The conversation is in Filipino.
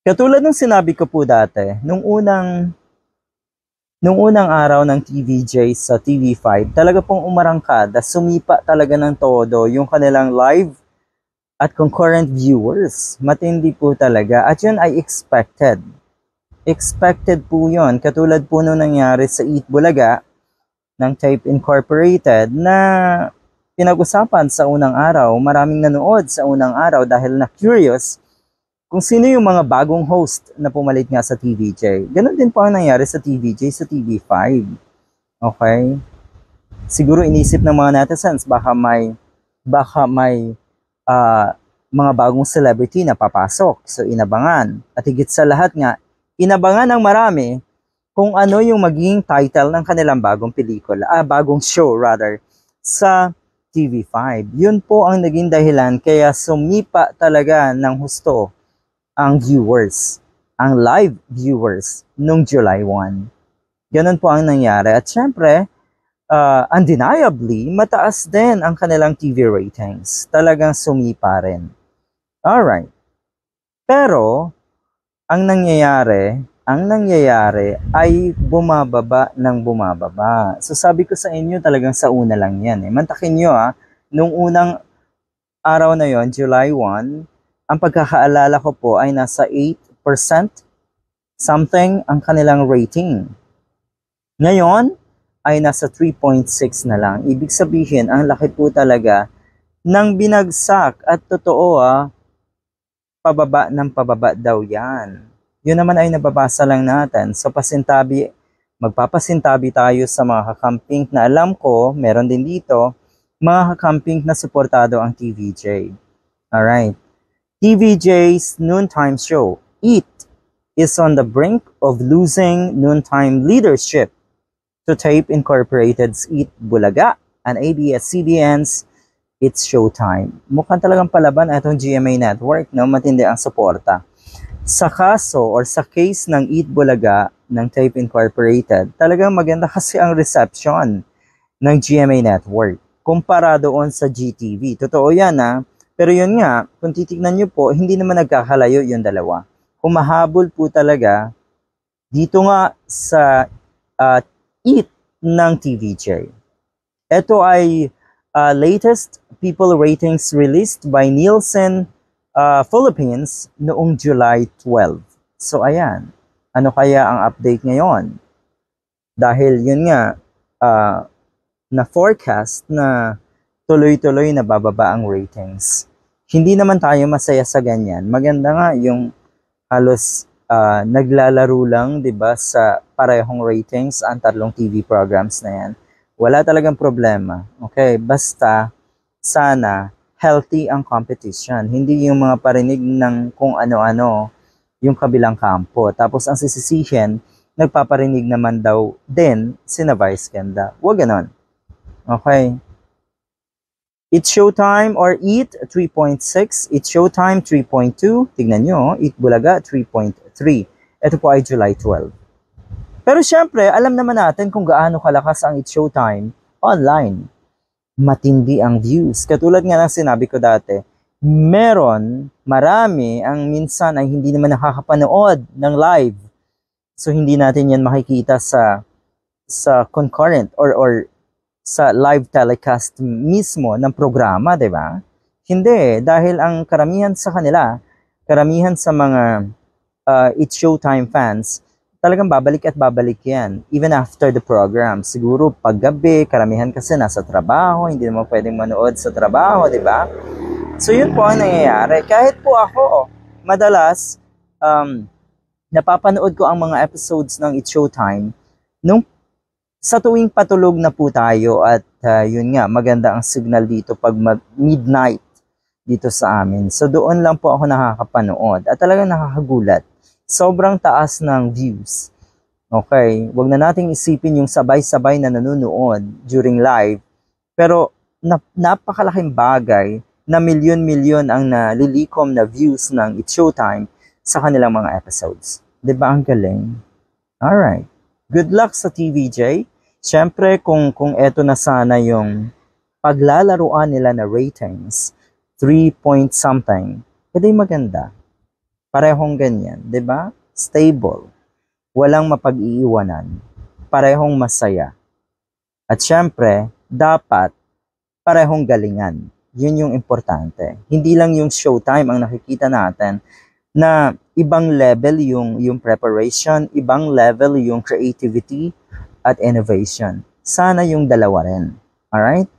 Katulad ng sinabi ko po dati, nung unang nung unang araw ng TVJ sa TV5, talaga pong umarangkada, sumipa talaga ng todo yung kanilang live at concurrent viewers. Matindi po talaga. At yun ay expected. Expected po yun. Katulad po nung nangyari sa Eat Bulaga ng Type Incorporated na pinag-usapan sa unang araw. Maraming nanood sa unang araw dahil na curious kung sino yung mga bagong host na pumalit nga sa TVJ. Ganon din po ang nangyari sa TVJ sa TV5. Okay? Siguro inisip ng mga netizens baka may baka may uh, mga bagong celebrity na papasok. So inabangan. At higit sa lahat nga, inabangan ng marami kung ano yung magiging title ng kanilang bagong pelikula, ah, bagong show rather, sa TV5. Yun po ang naging dahilan kaya sumipa talaga ng husto ang viewers, ang live viewers nung July 1. Ganun po ang nangyari. At syempre, uh, undeniably, mataas din ang kanilang TV ratings. Talagang sumipa rin. Alright. Pero, ang nangyayari, ang nangyayari ay bumababa ng bumababa. So sabi ko sa inyo talagang sa una lang yan. Eh. Mantakin nyo ah, nung unang araw na yon July 1, ang pagkakaalala ko po ay nasa 8% something ang kanilang rating. Ngayon ay nasa 3.6 na lang. Ibig sabihin, ang laki po talaga ng binagsak at totoo ah, pababa ng pababa daw yan. Yun naman ay nababasa lang natin. So pasintabi, magpapasintabi tayo sa mga kakamping na alam ko, meron din dito, mga kakamping na suportado ang TVJ. Alright. TVJ's noontime show, Eat, is on the brink of losing noontime leadership to Tape Incorporated's Eat Bulaga and ABS-CBN's It's Showtime. Mukhang talagang palaban itong GMA Network, no? matindi ang suporta. Sa kaso or sa case ng Eat Bulaga ng Tape Incorporated, talagang maganda kasi ang reception ng GMA Network kumpara doon sa GTV. Totoo yan ha, pero yun nga, kung titignan nyo po, hindi naman nagkakalayo yung dalawa. Humahabol po talaga dito nga sa uh, eat ng TVJ. Ito ay uh, latest people ratings released by Nielsen uh, Philippines noong July 12. So ayan, ano kaya ang update ngayon? Dahil yun nga, uh, na forecast na tuloy-tuloy na bababa ang ratings hindi naman tayo masaya sa ganyan. Maganda nga yung halos uh, naglalaro lang, 'di ba, sa parehong ratings ang tatlong TV programs na 'yan. Wala talagang problema. Okay, basta sana healthy ang competition. Hindi yung mga parinig ng kung ano-ano yung kabilang kampo. Tapos ang sisisihin, nagpaparinig naman daw din si na Vice Ganda. Huwag ganon. Okay? It's Showtime or Eat 3.6, It's Showtime 3.2, tignan nyo, oh. Eat Bulaga 3.3. Ito po ay July 12. Pero syempre, alam naman natin kung gaano kalakas ang It's Showtime online. Matindi ang views. Katulad nga ng sinabi ko dati, meron, marami, ang minsan ay hindi naman nakakapanood ng live. So hindi natin yan makikita sa sa concurrent or or sa live telecast mismo ng programa, di ba? Hindi, dahil ang karamihan sa kanila, karamihan sa mga uh, It's Showtime fans, talagang babalik at babalik yan, even after the program. Siguro paggabi, karamihan kasi nasa trabaho, hindi naman pwedeng manood sa trabaho, di ba? So yun po ang nangyayari. Kahit po ako, madalas, um, napapanood ko ang mga episodes ng It's Showtime nung sa tuwing patulog na po tayo at uh, yun nga maganda ang signal dito pag mag midnight dito sa amin. So doon lang po ako nakakapanood at talagang nakakagulat. Sobrang taas ng views. Okay, wag na nating isipin yung sabay-sabay na nanonood during live. Pero na, napakalaking bagay na milyon-milyon ang nalilikom na views ng It's Showtime sa kanilang mga episodes. 'Di ba ang galing? All right. Good luck sa TVJ. Siyempre, kung, kung eto na sana yung paglalaruan nila na ratings, 3 point something, hindi maganda. Parehong ganyan, di ba? Stable. Walang mapag-iiwanan. Parehong masaya. At siyempre, dapat parehong galingan. Yun yung importante. Hindi lang yung showtime ang nakikita natin na ibang level yung yung preparation, ibang level yung creativity at innovation. Sana yung dalawa rin. All right?